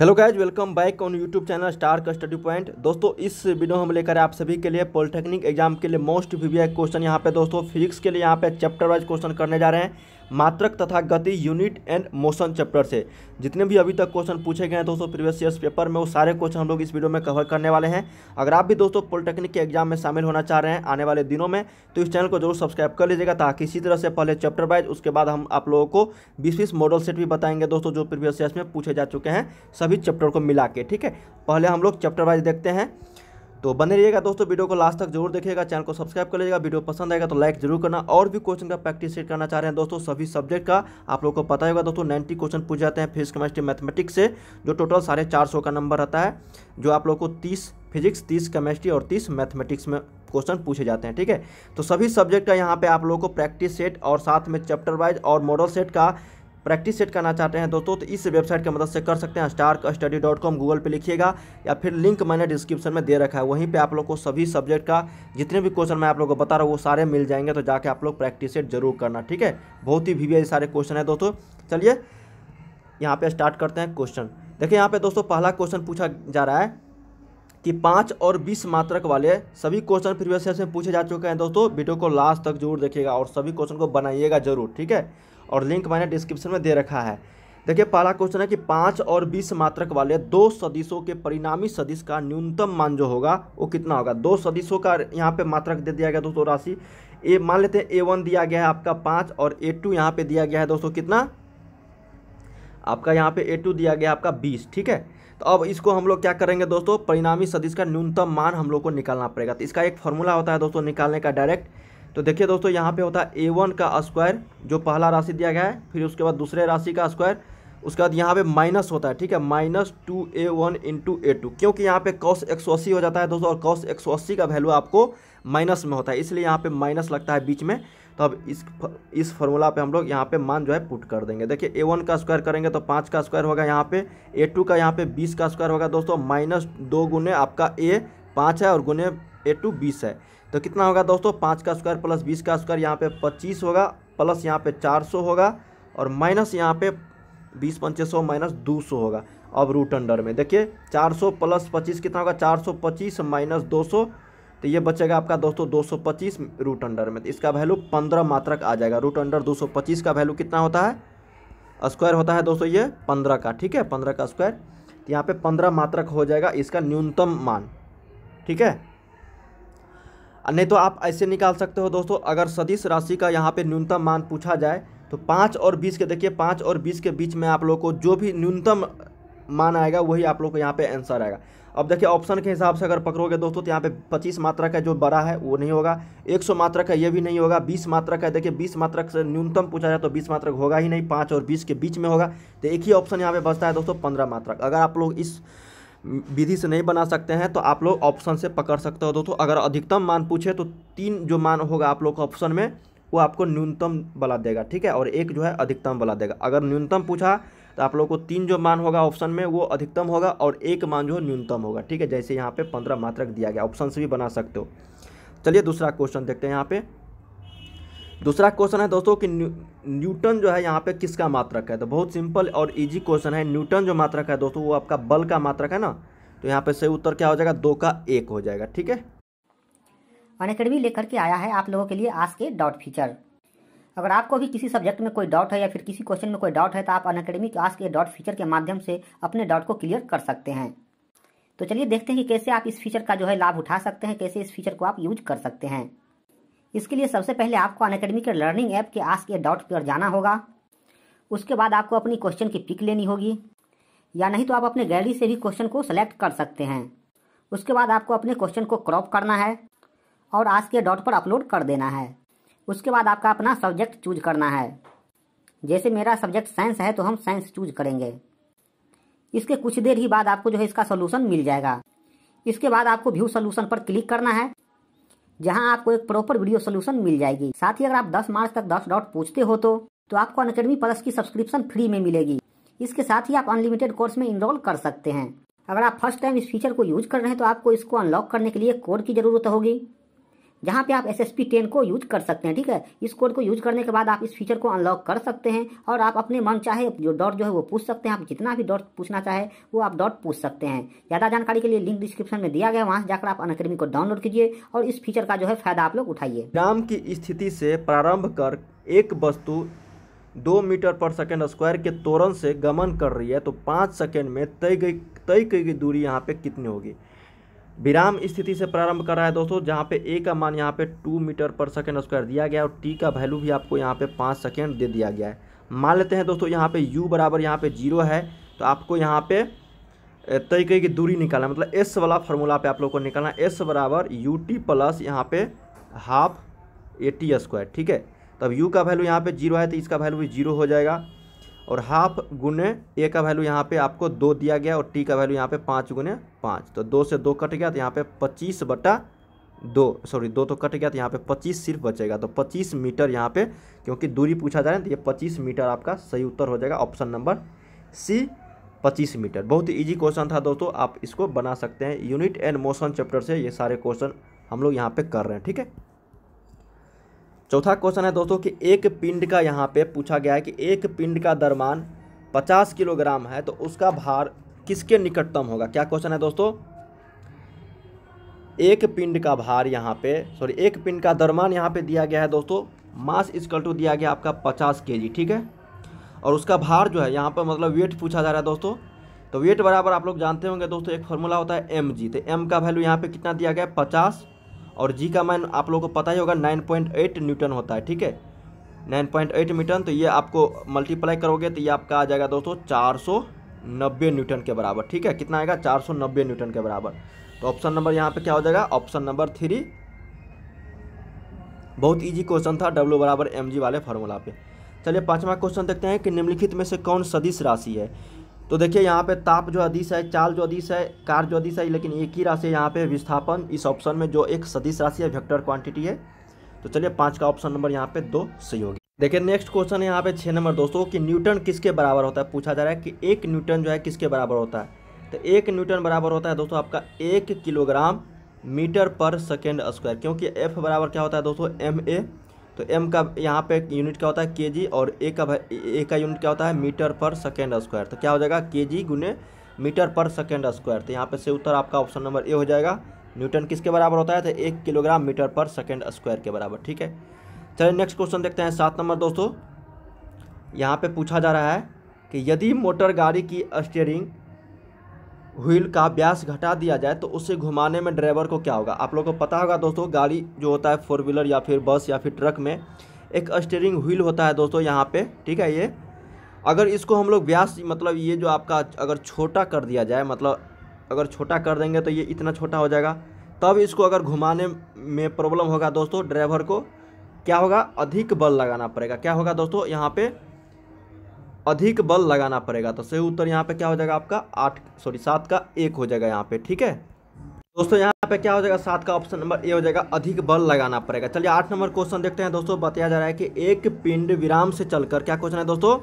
hello guys welcome back on YouTube channel star का study point दोस्तों इस video हम लेकर आप सभी के लिए पॉलिटेक्निक एग्जाम के लिए मोस्ट वीवीआई क्वेश्चन यहाँ पे दोस्तों फिजिक्स के लिए यहाँ पे चैप्टर वाइज क्वेश्चन करने जा रहे हैं मात्रक तथा गति यूनिट एंड मोशन चैप्टर से जितने भी अभी तक क्वेश्चन पूछे गए हैं दोस्तों प्रीवियस ईयर्स पेपर में वो सारे क्वेश्चन हम लोग इस वीडियो में कवर करने वाले हैं अगर आप भी दोस्तों पॉलिटेक्निक के एग्जाम में शामिल होना चाह रहे हैं आने वाले दिनों में तो इस चैनल को जरूर सब्सक्राइब कर लीजिएगा ताकि इसी तरह से पहले चैप्टर वाइज उसके बाद हम आप लोगों को बीस बीस मॉडल सेट भी बताएंगे दोस्तों जो प्रीवियस ईयर्स में पूछे जा चुके हैं सभी चैप्टर को मिला के ठीक है पहले हम लोग चैप्टर वाइज देखते हैं तो बने रहिएगा दोस्तों वीडियो को लास्ट तक जरूर देखिएगा चैनल को सब्सक्राइब कर लीजिएगा वीडियो पसंद आएगा तो लाइक जरूर करना और भी क्वेश्चन का प्रैक्टिस सेट करना चाह रहे हैं दोस्तों सभी सब्जेक्ट का आप लोग को पता होगा दोस्तों नाइन्टी क्वेश्चन पूछ जाते हैं फिजिक्स केमिस्ट्री मैथमेटिक्स से जो टोटल साढ़े चार सौ का नंबर रहता है जो आप लोग को तीस फिजिक्स तीस केमिस्ट्री और तीस मैथमेटिक्स में क्वेश्चन पूछे जाते हैं ठीक है तो सभी सब्जेक्ट का यहाँ पे आप लोग को प्रैक्टिस सेट और साथ में चैप्टर वाइज और मॉडल सेट का प्रैक्टिस सेट करना चाहते हैं दोस्तों तो इस वेबसाइट की मदद से कर सकते हैं stark study dot com Google पर लिखिएगा या फिर लिंक मैंने डिस्क्रिप्शन में दे रखा है वहीं पे आप लोग को सभी सब्जेक्ट का जितने भी क्वेश्चन मैं आप लोगों को बता रहा हूँ वो सारे मिल जाएंगे तो जाके आप लोग प्रैक्टिस सेट जरूर करना ठीक है बहुत ही भी सारे क्वेश्चन है दोस्तों चलिए यहाँ पर स्टार्ट करते हैं क्वेश्चन देखिए यहाँ पर दोस्तों पहला क्वेश्चन पूछा जा रहा है कि पाँच और बीस मात्रक वाले सभी क्वेश्चन प्रीवियस ईयर में पूछे जा चुके हैं दोस्तों वीडियो को लास्ट तक जरूर देखिएगा और सभी क्वेश्चन को बनाइएगा जरूर ठीक है और लिंक मैंने डिस्क्रिप्शन में दे रखा है देखिए पहला क्वेश्चन है कि पाँच और बीस मात्रक वाले दो सदिशों के परिणामी सदिश का न्यूनतम मान जो होगा वो कितना होगा दो सदिशों का यहाँ पे मात्रक दे दिया गया दोस्तों राशि ए मान लेते हैं ए वन दिया गया है आपका पाँच और ए टू यहाँ पे दिया गया है दोस्तों कितना आपका यहाँ पे ए टू दिया गया आपका बीस ठीक है तो अब इसको हम लोग क्या करेंगे दोस्तों परिणामी सदिश का न्यूनतम मान हम लोग को निकालना पड़ेगा तो इसका एक फॉर्मूला होता है दोस्तों निकालने का डायरेक्ट तो देखिए दोस्तों यहाँ पे होता है ए वन का स्क्वायर जो पहला राशि दिया गया है फिर उसके बाद दूसरे राशि का स्क्वायर उसके बाद यहाँ पे माइनस होता है ठीक है minus two A one into A two क्योंकि यहाँ पे कॉस एक सौ अस्सी हो जाता है दोस्तों और कॉस एक सौ अस्सी का वैल्यू आपको माइनस में होता है इसलिए यहाँ पे माइनस लगता है बीच में तो अब इस इस फॉर्मूला पे हम लोग यहाँ पे मान जो है पुट कर देंगे देखिए ए वन का स्क्वायर करेंगे तो पाँच का स्क्वायर होगा यहाँ पे ए टू का यहाँ पे बीस का स्क्वायर होगा दोस्तों माइनस दो गुने आपका ए पाँच है और गुने ए टू बीस है तो कितना होगा दोस्तों पाँच का स्क्वायर प्लस बीस का स्क्वायर यहाँ पे पच्चीस होगा प्लस यहाँ पे चार सौ होगा और माइनस यहाँ पे बीस पंचे सौ माइनस दो सौ होगा अब रूट अंडर में देखिए चार सौ प्लस पच्चीस कितना होगा चार सौ पच्चीस माइनस दो सौ तो ये बचेगा आपका दोस्तों दो सौ पच्चीस रूट अंडर में तो इसका वैल्यू पंद्रह मात्रक आ जाएगा रूट अंडर दो सौ पच्चीस का वैल्यू कितना होता है स्क्वायर होता है दोस्तों ये पंद्रह का ठीक है पंद्रह का स्क्वायर तो यहाँ पर पंद्रह मात्रक हो जाएगा इसका न्यूनतम मान ठीक है नहीं तो आप ऐसे निकाल सकते हो दोस्तों अगर सदिश राशि का यहाँ पे न्यूनतम मान पूछा जाए तो पाँच और बीस के देखिए पाँच और बीस के बीच में आप लोग को जो भी न्यूनतम मान आएगा वही आप लोग को यहाँ पे आंसर आएगा अब देखिए ऑप्शन के हिसाब से अगर पकड़ोगे दोस्तों तो यहाँ पे 25 मात्रा का जो बड़ा है वो नहीं होगा 100 मात्रा का ये भी नहीं होगा 20 मात्रा का देखिए 20 मात्रा से न्यूनतम पूछा जाए तो 20 मात्रा होगा ही नहीं पाँच और बीस के बीच में होगा तो एक ही ऑप्शन यहाँ पे बचता है दोस्तों पंद्रह मात्रा अगर आप लोग इस विधि से नहीं बना सकते हैं तो आप लोग ऑप्शन से पकड़ सकते हो दोस्तों अगर अधिकतम मान पूछे तो तीन जो मान होगा आप लोग का ऑप्शन में वो आपको न्यूनतम वाला देगा ठीक है और एक जो है अधिकतम वाला देगा अगर न्यूनतम पूछा तो आप लोग को तीन जो मान होगा ऑप्शन में वो अधिकतम होगा और एक मान जो न्यूनतम होगा ठीक है जैसे यहाँ पे पंद्रह मात्रक दिया गया ऑप्शन से भी बना सकते हो चलिए दूसरा क्वेश्चन देखते हैं यहाँ पे दूसरा क्वेश्चन है दोस्तों कि न्यू, न्यूटन जो है यहाँ पे किसका मात्रक है तो बहुत सिंपल और इजी क्वेश्चन है न्यूटन जो मात्रक है दोस्तों वो आपका बल का मात्रक है ना तो यहाँ पे सही उत्तर क्या हो जाएगा दो का एक हो जाएगा ठीक है अनकेडमी लेकर के आया है आप लोगों के लिए आज के डॉट फीचर अगर आपको भी किसी सब्जेक्ट में कोई डाउट है या फिर किसी क्वेश्चन में कोई डाउट है तो आप अनकेडमी आज के डॉट फीचर के माध्यम से अपने डाउट को क्लियर कर सकते हैं तो चलिए देखते हैं कि कैसे आप इस फीचर का जो है लाभ उठा सकते हैं कैसे इस फीचर को आप यूज कर सकते हैं इसके लिए सबसे पहले आपको अन अकेडमी के लर्निंग ऐप के आस्क ए डॉट पर जाना होगा उसके बाद आपको अपनी क्वेश्चन की पिक लेनी होगी या नहीं तो आप अपने गैलरी से भी क्वेश्चन को सेलेक्ट कर सकते हैं उसके बाद आपको अपने क्वेश्चन को क्रॉप करना है और आज के डॉट पर अपलोड कर देना है उसके बाद आपका अपना सब्जेक्ट चूज करना है जैसे मेरा सब्जेक्ट साइंस है तो हम साइंस चूज करेंगे इसके कुछ देर ही बाद आपको जो है इसका सोल्यूशन मिल जाएगा इसके बाद आपको व्यू सोल्यूशन पर क्लिक करना है जहां आपको एक प्रॉपर वीडियो सोल्यूशन मिल जाएगी साथ ही अगर आप 10 मार्च तक 10 डॉट पूछते हो तो तो आपको अनकेडमी प्लस की सब्सक्रिप्शन फ्री में मिलेगी इसके साथ ही आप अनलिमिटेड कोर्स में इनरोल कर सकते हैं अगर आप फर्स्ट टाइम इस फीचर को यूज कर रहे हैं तो आपको इसको अनलॉक करने के लिए कोड की जरूरत होगी जहाँ पे आप एस एस पी टेन को यूज कर सकते हैं ठीक है इस कोड को यूज करने के बाद आप इस फीचर को अनलॉक कर सकते हैं और आप अपने मन चाहे जो डॉट जो है वो पूछ सकते हैं आप जितना भी डॉट पूछना चाहे वो आप डॉट पूछ सकते हैं ज़्यादा जानकारी के लिए लिंक डिस्क्रिप्शन में दिया गया वहाँ से जाकर आप अनकेडमी को डाउनलोड कीजिए और इस फीचर का जो है फायदा आप लोग उठाइए नाम की स्थिति से प्रारंभ कर एक वस्तु दो मीटर पर सेकेंड स्क्वायर के तोरण से गमन कर रही है तो पाँच सेकेंड में तय गई तय की गई दूरी यहाँ पे कितनी होगी विराम स्थिति से प्रारंभ कर रहा है दोस्तों जहाँ पे ए का मान यहाँ पे two metre per second square दिया गया है और टी का वैल्यू भी आपको यहाँ पे पाँच सेकेंड दे दिया गया है मान लेते हैं दोस्तों यहाँ पे यू बराबर यहाँ पे जीरो है तो आपको यहाँ पे तय कई की दूरी निकालना मतलब एस वाला फार्मूला पे आप लोग को निकालना है एस बराबर यू टी प्लस यहाँ पे हाफ ए टी स्क्वायर ठीक है तब यू का वैल्यू यहाँ पे जीरो है तो इसका वैल्यू भी जीरो हो जाएगा और हाफ गुने ए का वैल्यू यहाँ पे आपको दो दिया गया और टी का वैल्यू यहाँ पे पाँच गुने पाँच तो दो से दो कट गया तो यहाँ पे पच्चीस बटा दो सॉरी दो तो कट गया तो यहाँ पे पच्चीस सिर्फ बचेगा तो पच्चीस मीटर यहाँ पे क्योंकि दूरी पूछा जा रहा है तो ये पच्चीस मीटर आपका सही उत्तर हो जाएगा ऑप्शन नंबर सी पच्चीस मीटर बहुत ही ईजी क्वेश्चन था दोस्तों आप इसको बना सकते हैं यूनिट एंड मोशन चैप्टर से ये सारे क्वेश्चन हम लोग यहाँ पर कर रहे हैं ठीक है चौथा क्वेश्चन है दोस्तों कि एक पिंड का यहाँ पे पूछा गया है कि एक पिंड का दरमान 50 किलोग्राम है तो उसका भार किसके निकटतम होगा क्या क्वेश्चन है दोस्तों एक पिंड का भार यहाँ पे सॉरी एक पिंड का दरमान यहाँ पे दिया गया है दोस्तों मास इसकल टू दिया गया आपका 50 के ठीक है और उसका भार जो है यहाँ पर मतलब वेट पूछा जा रहा है दोस्तों तो वेट बराबर आप लोग जानते होंगे दोस्तों एक फॉर्मूला होता है एम जी तो एम का वैल्यू यहाँ पे कितना दिया गया है पचास और जी का मान आप लोगों को पता ही होगा 9.8 न्यूटन होता है ठीक है 9.8 न्यूटन तो ये आपको मल्टीप्लाई करोगे तो ये आपका आ जाएगा दोस्तों चार न्यूटन के बराबर ठीक है कितना आएगा चार न्यूटन के बराबर तो ऑप्शन नंबर यहाँ पर क्या हो जाएगा ऑप्शन नंबर थ्री बहुत इजी क्वेश्चन था डब्ल्यू बराबर एम वाले फार्मूला पे चलिए पाँचवा क्वेश्चन देखते हैं कि निम्नलिखित में से कौन सदिश राशि है तो देखिए यहाँ पे ताप जो अधिस है चाल जो अधिस है कार जो अधिस है लेकिन एक ही राशि यहाँ पे विस्थापन इस ऑप्शन में जो एक सदिश राशि है वेक्टर क्वांटिटी है तो चलिए पाँच का ऑप्शन नंबर यहाँ पे दो सही होगी देखिए नेक्स्ट क्वेश्चन है यहाँ पे छः नंबर दोस्तों कि न्यूटन किसके बराबर होता है पूछा जा रहा है कि एक न्यूटन जो है किसके बराबर होता है तो एक न्यूटन बराबर होता है दोस्तों आपका एक kilogram metre per second square क्योंकि एफ बराबर क्या होता है दोस्तों एम ए तो एम का यहाँ पे यूनिट क्या होता है केजी और ए का ए का यूनिट क्या होता है मीटर पर सेकेंड स्क्वायर तो क्या हो जाएगा जी गुने मीटर पर सेकेंड स्क्वायर तो यहाँ पे से उत्तर आपका ऑप्शन नंबर ए हो जाएगा न्यूटन किसके बराबर होता है तो एक kilogram metre per second square के बराबर ठीक है चलिए नेक्स्ट क्वेश्चन देखते हैं सात नंबर दोस्तों यहाँ पे पूछा जा रहा है कि यदि मोटर गाड़ी की स्टेयरिंग व्हील का ब्यास घटा दिया जाए तो उसे घुमाने में ड्राइवर को क्या होगा आप लोग को पता होगा दोस्तों गाड़ी जो होता है फोर व्हीलर या फिर बस या फिर ट्रक में एक स्टेयरिंग व्हील होता है दोस्तों यहाँ पे ठीक है ये अगर इसको हम लोग व्यास मतलब ये जो आपका अगर छोटा कर दिया जाए मतलब अगर छोटा कर देंगे तो ये इतना छोटा हो जाएगा तब इसको अगर घुमाने में प्रॉब्लम होगा दोस्तों ड्राइवर को क्या होगा अधिक बल लगाना पड़ेगा क्या होगा दोस्तों यहाँ पर अधिक बल लगाना पड़ेगा तो सही उत्तर यहाँ पे क्या हो जाएगा आपका आठ सॉरी सात का एक हो जाएगा यहाँ पे ठीक है दोस्तों यहाँ पे क्या हो जाएगा सात का ऑप्शन नंबर ए हो जाएगा अधिक बल लगाना पड़ेगा चलिए आठ नंबर क्वेश्चन देखते हैं दोस्तों बताया जा रहा है कि एक पिंड विराम से चलकर क्या क्वेश्चन है दोस्तों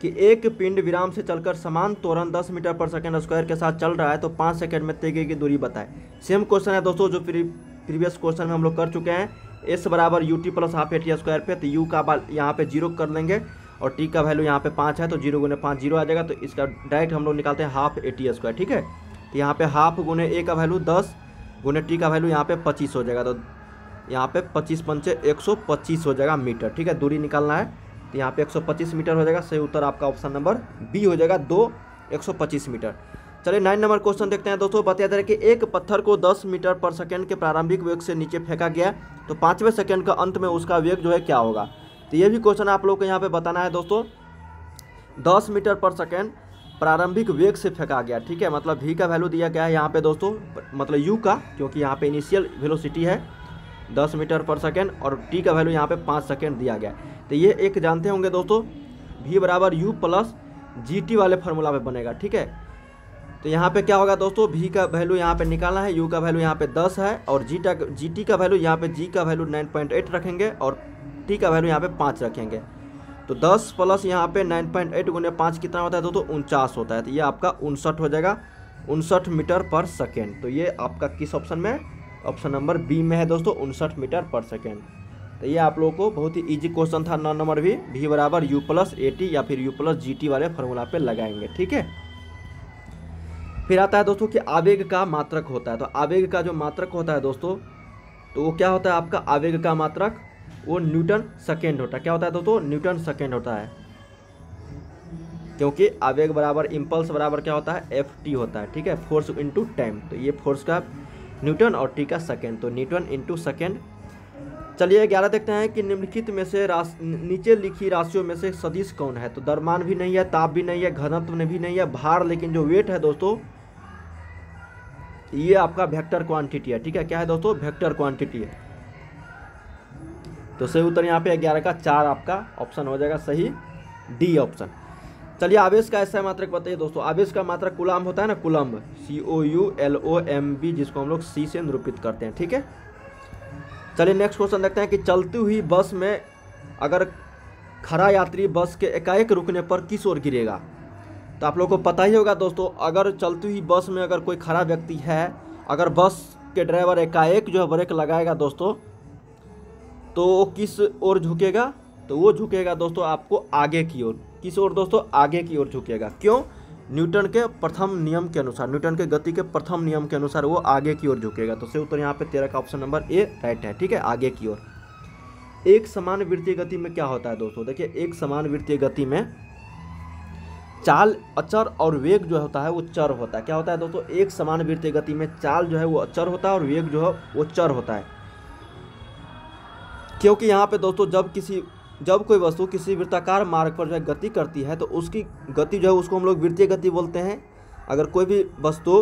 कि एक पिंड विराम से चलकर समान तोरण 10 मीटर पर सेकेंड स्क्वायर के साथ चल रहा है तो पाँच सेकेंड में तेगे की दूरी बताए सेम क्वेश्चन है दोस्तों जो प्रीवियस क्वेश्चन में हम लोग कर चुके हैं एस बराबर U T plus half A T square पे तो यू का यहाँ पे जीरो कर लेंगे और टी का वैल्यू यहाँ पे पाँच है तो जीरो गुने पाँच जीरो आ जाएगा तो इसका डायरेक्ट हम लोग निकालते हैं हाफ ए टी स्क्वायर ठीक है तो यहाँ पे हाफ गुने ए का वैल्यू दस गुने टी का वैल्यू यहाँ पे पच्चीस हो जाएगा तो यहाँ पे पच्चीस पंचे एक सौ पच्चीस हो जाएगा मीटर ठीक है दूरी निकालना है तो यहाँ पे एक सौ पच्चीस मीटर हो जाएगा सही उत्तर आपका ऑप्शन नंबर बी हो जाएगा दो एक सौ पच्चीस मीटर चलिए नाइन नंबर क्वेश्चन देखते हैं दोस्तों बताया जा रहा है कि एक पत्थर को 10 मीटर पर सेकंड के प्रारंभिक वेग से नीचे फेंका गया तो पाँचवें सेकंड का अंत में उसका वेग जो है क्या होगा तो ये भी क्वेश्चन आप लोग को यहाँ पे बताना है दोस्तों दस मीटर पर सेकेंड प्रारंभिक वेग से फेंका गया ठीक है मतलब भी का वैल्यू दिया गया है यहाँ पे दोस्तों मतलब यू का क्योंकि यहाँ पे इनिशियल वेलोसिटी है दस मीटर पर सेकेंड और टी का वैल्यू यहाँ पे पाँच सेकेंड दिया गया तो ये एक जानते होंगे दोस्तों वी बराबर यू प्लस जी टी वाले फार्मूला में बनेगा ठीक है तो यहाँ पे क्या होगा दोस्तों वी का वैल्यू यहाँ पे निकालना है यू का वैल्यू यहाँ पे 10 है और जी टा जी टी का वैल्यू यहाँ पे जी का वैल्यू 9.8 रखेंगे और टी का वैल्यू यहाँ पे पाँच रखेंगे तो दस प्लस यहाँ पे नाइन पॉइंट एट गुने पाँच कितना होता है दोस्तों उनचास होता है तो ये आपका उनसठ हो जाएगा उनसठ मीटर पर सेकेंड तो ये आपका किस ऑप्शन में ऑप्शन नंबर बी में है दोस्तों उनसठ मीटर पर सेकेंड तो ये आप लोगों को बहुत ही इजी क्वेश्चन था नौ नंबर भी भी बराबर यू प्लस ए टी या फिर यू प्लस जी टी वाले फॉर्मूला पे लगाएंगे ठीक है फिर आता है दोस्तों कि आवेग का मात्रक होता है तो आवेग का जो मात्रक होता है दोस्तों तो वो क्या होता है आपका आवेग का मात्रक वो न्यूटन सेकेंड होता है क्या होता है दोस्तों न्यूटन सेकेंड होता है क्योंकि आवेग बराबर इम्पल्स बराबर क्या होता है एफ टी होता है ठीक है फोर्स इंटू टाइम तो ये फोर्स का न्यूटन और टी का सेकेंड तो न्यूटन इंटू सेकेंड चलिए ग्यारह देखते हैं कि निम्नलिखित में से राशि नीचे लिखी राशियों में से सदिश कौन है तो दरमान भी नहीं है ताप भी नहीं है घनत्व भी नहीं है भार लेकिन जो वेट है दोस्तों ये आपका वेक्टर क्वांटिटी है ठीक है क्या है दोस्तों वेक्टर क्वांटिटी है तो सही उत्तर यहाँ पे ग्यारह का चार आपका ऑप्शन हो जाएगा सही डी ऑप्शन चलिए आवेश का ऐसा मात्रक बताइए दोस्तों आवेश का मात्रक कुलाम होता है ना coulomb C O U L O M B जिसको हम लोग सी से निरूपित करते हैं ठीक है चलिए नेक्स्ट क्वेश्चन देखते हैं कि चलती हुई बस में अगर खड़ा यात्री बस के एकाएक रुकने पर किस ओर गिरेगा तो आप लोग को पता ही होगा दोस्तों अगर चलती हुई बस में अगर कोई खड़ा व्यक्ति है अगर बस के ड्राइवर एकाएक जो है ब्रेक लगाएगा दोस्तों तो किस ओर झुकेगा तो वो झुकेगा दोस्तों आपको आगे की ओर किस ओर दोस्तों आगे की ओर झुकेगा क्यों न्यूटन के प्रथम नियम के अनुसार न्यूटन के गति के प्रथम नियम के अनुसार वो आगे की ओर झुकेगा तो सही उत्तर यहाँ पे तेरह का ऑप्शन नंबर ए राइट है ठीक है आगे की ओर एक समान वृत्तीय गति में क्या होता है दोस्तों देखिए एक समान वृत्तीय गति में चाल अचर और वेग जो होता है वो चर होता है क्या होता है दोस्तों एक समान वृत्तीय गति में चाल जो है वो अचर होता है और वेग जो है वो चर होता है क्योंकि यहाँ पे दोस्तों जब किसी जब कोई वस्तु किसी वृत्ताकार मार्ग पर जो है गति करती है तो उसकी गति जो है उसको हम लोग वृत्तीय गति बोलते हैं अगर कोई भी वस्तु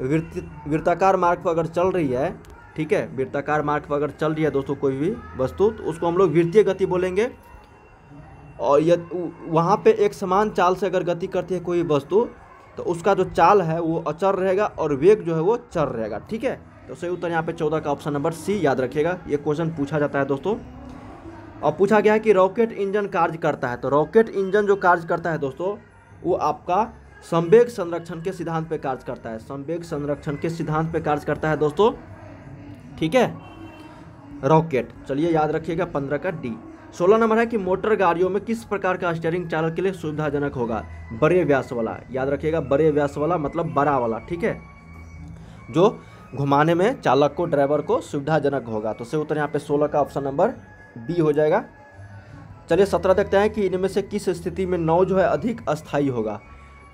वृत्ताकार मार्ग पर अगर चल रही है ठीक है वृत्ताकार मार्ग पर अगर चल रही है दोस्तों कोई भी वस्तु तो उसको हम लोग वृत्तीय गति बोलेंगे और यदि वहाँ पर एक समान चाल से अगर गति करती है कोई वस्तु तो उसका जो चाल है वो अचर रहेगा और वेग जो है वो चर रहेगा ठीक है तो सही उत्तर यहाँ पे चौदह का ऑप्शन नंबर सी याद रखिएगा ये क्वेश्चन पूछा जाता है दोस्तों और पूछा गया है कि रॉकेट इंजन कार्य करता है तो रॉकेट इंजन जो कार्य करता है दोस्तों वो आपका संवेग संरक्षण के सिद्धांत पे कार्य करता है संवेग संरक्षण के सिद्धांत पे कार्य करता है दोस्तों ठीक है रॉकेट चलिए याद रखिएगा पंद्रह का डी सोलह नंबर है कि मोटर गाड़ियों में किस प्रकार का स्टेयरिंग चालक के लिए सुविधाजनक होगा बड़े व्यास वाला याद रखिएगा बड़े व्यास वाला मतलब बड़ा वाला ठीक है जो घुमाने में चालक को ड्राइवर को सुविधाजनक होगा तो सही उत्तर यहाँ पे सोलह का ऑप्शन नंबर बी हो जाएगा चलिए सत्रह देखते हैं कि इनमें से किस स्थिति में नौ जो है अधिक अस्थायी होगा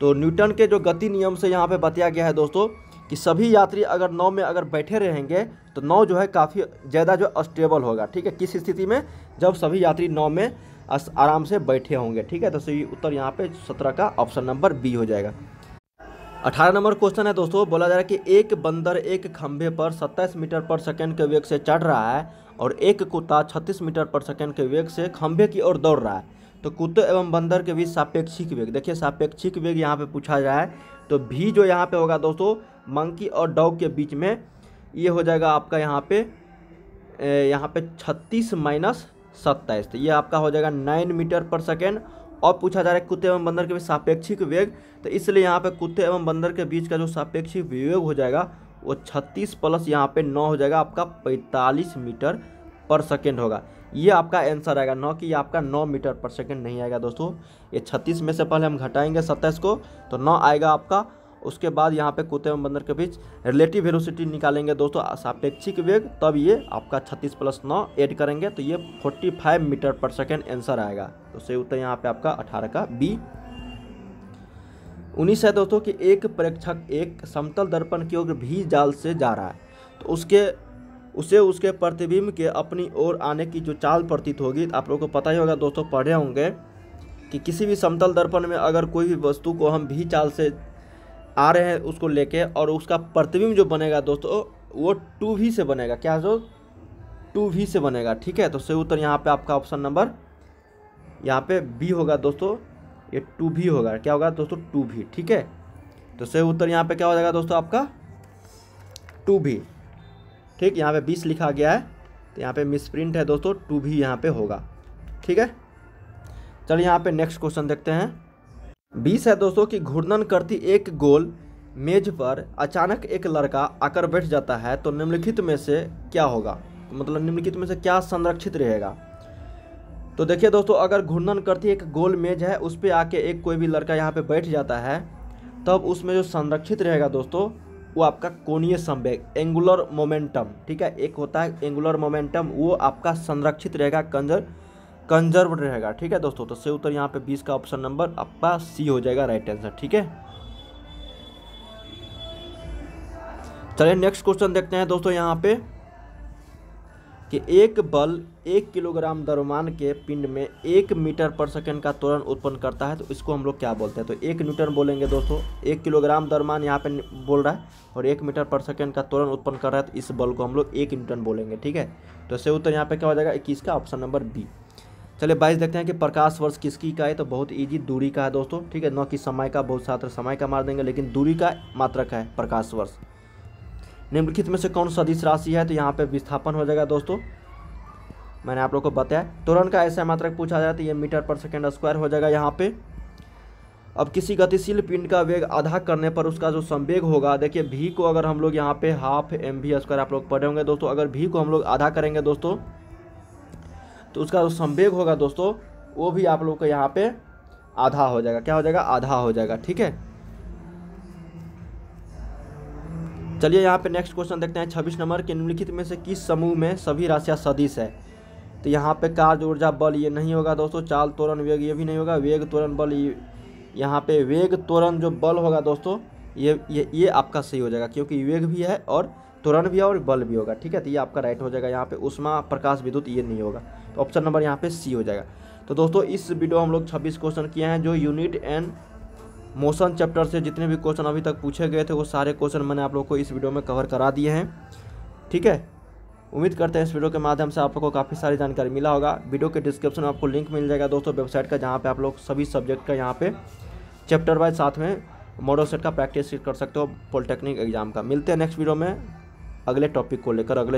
तो न्यूटन के जो गति नियम से यहाँ पे बताया गया है दोस्तों कि सभी यात्री अगर नौ में अगर बैठे रहेंगे तो नौ जो है काफ़ी ज़्यादा जो अस्टेबल होगा ठीक है किस स्थिति में जब सभी यात्री नौ में आराम से बैठे होंगे ठीक है तो सही उत्तर यहाँ पे सत्रह का ऑप्शन नंबर बी हो जाएगा अठारह नंबर क्वेश्चन है दोस्तों बोला जा रहा है कि एक बंदर एक खंभे पर सत्ताईस मीटर पर सेकंड के वेग से चढ़ रहा है और एक कुत्ता छत्तीस मीटर पर सेकंड के वेग से खंभे की ओर दौड़ रहा है तो कुत्ते एवं बंदर के बीच सापेक्षिक वेग देखिए सापेक्षिक वेग यहाँ पे पूछा जाए तो भी जो यहाँ पे होगा दोस्तों मंकी और डॉग के बीच में ये हो जाएगा आपका यहाँ पे यहाँ पे छत्तीस माइनस सत्ताईस तो ये आपका हो जाएगा नाइन मीटर पर सेकेंड और पूछा जा रहा है कुत्ते एवं बंदर के बीच सापेक्षिक वेग तो इसलिए यहाँ पे कुत्ते एवं बंदर के बीच का जो सापेक्षिक वेग हो जाएगा वो 36 प्लस यहाँ पे 9 हो जाएगा आपका 45 मीटर पर सेकेंड होगा ये आपका आंसर आएगा नौ कि ये आपका 9 मीटर पर सेकेंड नहीं आएगा दोस्तों ये 36 में से पहले हम घटाएंगे सत्ताईस को तो नौ आएगा आपका उसके बाद यहाँ पे कुत्ते और बंदर के बीच रिलेटिव वेलोसिटी निकालेंगे दोस्तों सापेक्षिक वेग तब ये आपका छत्तीस प्लस नौ एड करेंगे तो ये forty five metre per second answer आएगा तो सही उत्तर यहाँ पे आपका अठारह का बी उन्नीस है दोस्तों कि एक प्रेक्षक एक समतल दर्पण की ओर भी जाल से जा रहा है तो उसके उसे उसके प्रतिबिंब के अपनी ओर आने की जो चाल प्रतीत होगी तो आप लोगों को पता ही होगा दोस्तों पढ़े होंगे कि किसी भी समतल दर्पण में अगर कोई भी वस्तु को हम भी चाल से आ रहे हैं उसको लेके और उसका प्रतिबिंब जो बनेगा दोस्तों वो टू वी से बनेगा क्या जो टू वी से बनेगा ठीक है तो सही उत्तर यहाँ पे आपका ऑप्शन नंबर यहाँ पे बी होगा दोस्तों ये टू भी होगा क्या होगा दोस्तों टू भी ठीक है तो सही उत्तर यहाँ पे क्या हो जाएगा दोस्तों आपका टू भी ठीक यहाँ पे बीस लिखा गया है तो यहाँ पे प्रिंट है दोस्तों टू भी यहाँ पे होगा ठीक है चलिए यहाँ पे नेक्स्ट क्वेश्चन देखते हैं बीस है दोस्तों कि घूर्णन करती एक गोल मेज पर अचानक एक लड़का आकर बैठ जाता है तो निम्नलिखित में से क्या होगा मतलब निम्नलिखित में से क्या संरक्षित रहेगा तो देखिए दोस्तों अगर घूर्णन करती एक गोल मेज है उस पर आके एक कोई भी लड़का यहाँ पे बैठ जाता है तब उसमें जो संरक्षित रहेगा दोस्तों वो आपका कोणीय संवेग एंगुलर मोमेंटम ठीक है एक होता है एंगुलर मोमेंटम वो आपका संरक्षित रहेगा कंजर कंजर्व रहेगा ठीक है दोस्तों तो सही उत्तर यहाँ पे बीस का ऑप्शन नंबर आपका सी हो जाएगा राइट आंसर ठीक है चलिए नेक्स्ट क्वेश्चन देखते हैं दोस्तों यहाँ पे कि एक बल एक किलोग्राम द्रव्यमान के पिंड में एक मीटर पर सेकंड का त्वरण उत्पन्न करता है तो इसको हम लोग क्या बोलते हैं तो एक न्यूटन बोलेंगे दोस्तों एक किलोग्राम द्रव्यमान यहाँ पे बोल रहा है और एक मीटर पर सेकंड का त्वरण उत्पन्न कर रहा है तो इस बल को हम लोग एक न्यूटन बोलेंगे ठीक है तो सही उत्तर यहाँ पे क्या हो जाएगा इक्कीस का ऑप्शन नंबर बी चलिए बाईस देखते हैं कि प्रकाश वर्ष किसकी का है तो बहुत ईजी दूरी का है दोस्तों ठीक है न कि समय का बहुत सात्र समय का मार देंगे लेकिन दूरी का मात्रक है प्रकाश वर्ष निम्नलिखित में से कौन सदिश राशि है तो यहाँ पे विस्थापन हो जाएगा दोस्तों मैंने आप लोग को बताया तुरंत का ऐसा मात्रक पूछा जाए तो ये मीटर पर सेकेंड स्क्वायर हो जाएगा यहाँ पे अब किसी गतिशील पिंड का वेग आधा करने पर उसका जो संवेग होगा देखिए भी को अगर हम लोग यहाँ पे हाफ एम भी स्क्वायर आप लोग पढ़े होंगे दोस्तों अगर भी को हम लोग आधा करेंगे दोस्तों तो उसका जो संवेग होगा दोस्तों वो भी आप लोग का यहाँ पे आधा हो जाएगा क्या हो जाएगा आधा हो जाएगा ठीक है चलिए यहाँ पे नेक्स्ट क्वेश्चन देखते हैं छब्बीस नंबर के निम्नलिखित में से किस समूह में सभी राशियाँ सदिश है तो यहाँ पे कार्य ऊर्जा बल ये नहीं होगा दोस्तों चाल तोरण वेग ये भी नहीं होगा वेग तोरण बल ये यहाँ पे वेग तोरण जो बल होगा दोस्तों ये ये ये आपका सही हो जाएगा क्योंकि वेग भी है और त्वरण भी और बल भी होगा ठीक है तो ये आपका राइट हो जाएगा यहाँ पे उष्मा प्रकाश विद्युत ये नहीं होगा तो ऑप्शन नंबर यहाँ पे सी हो जाएगा तो दोस्तों इस वीडियो हम लोग 26 क्वेश्चन किए हैं जो यूनिट एंड मोशन चैप्टर से जितने भी क्वेश्चन अभी तक पूछे गए थे वो सारे क्वेश्चन मैंने आप लोग को इस वीडियो में कवर करा दिए हैं ठीक है उम्मीद करते हैं इस वीडियो के माध्यम से आप लोग को काफ़ी सारी जानकारी मिला होगा वीडियो के डिस्क्रिप्शन में आपको लिंक मिल जाएगा दोस्तों वेबसाइट का जहाँ पे आप लोग सभी सब्जेक्ट का यहाँ पे चैप्टर वाइज साथ में मॉडल सेट का प्रैक्टिस कर सकते हो पॉलिटेक्निक एग्जाम का मिलते हैं नेक्स्ट वीडियो में अगले टॉपिक को लेकर अगले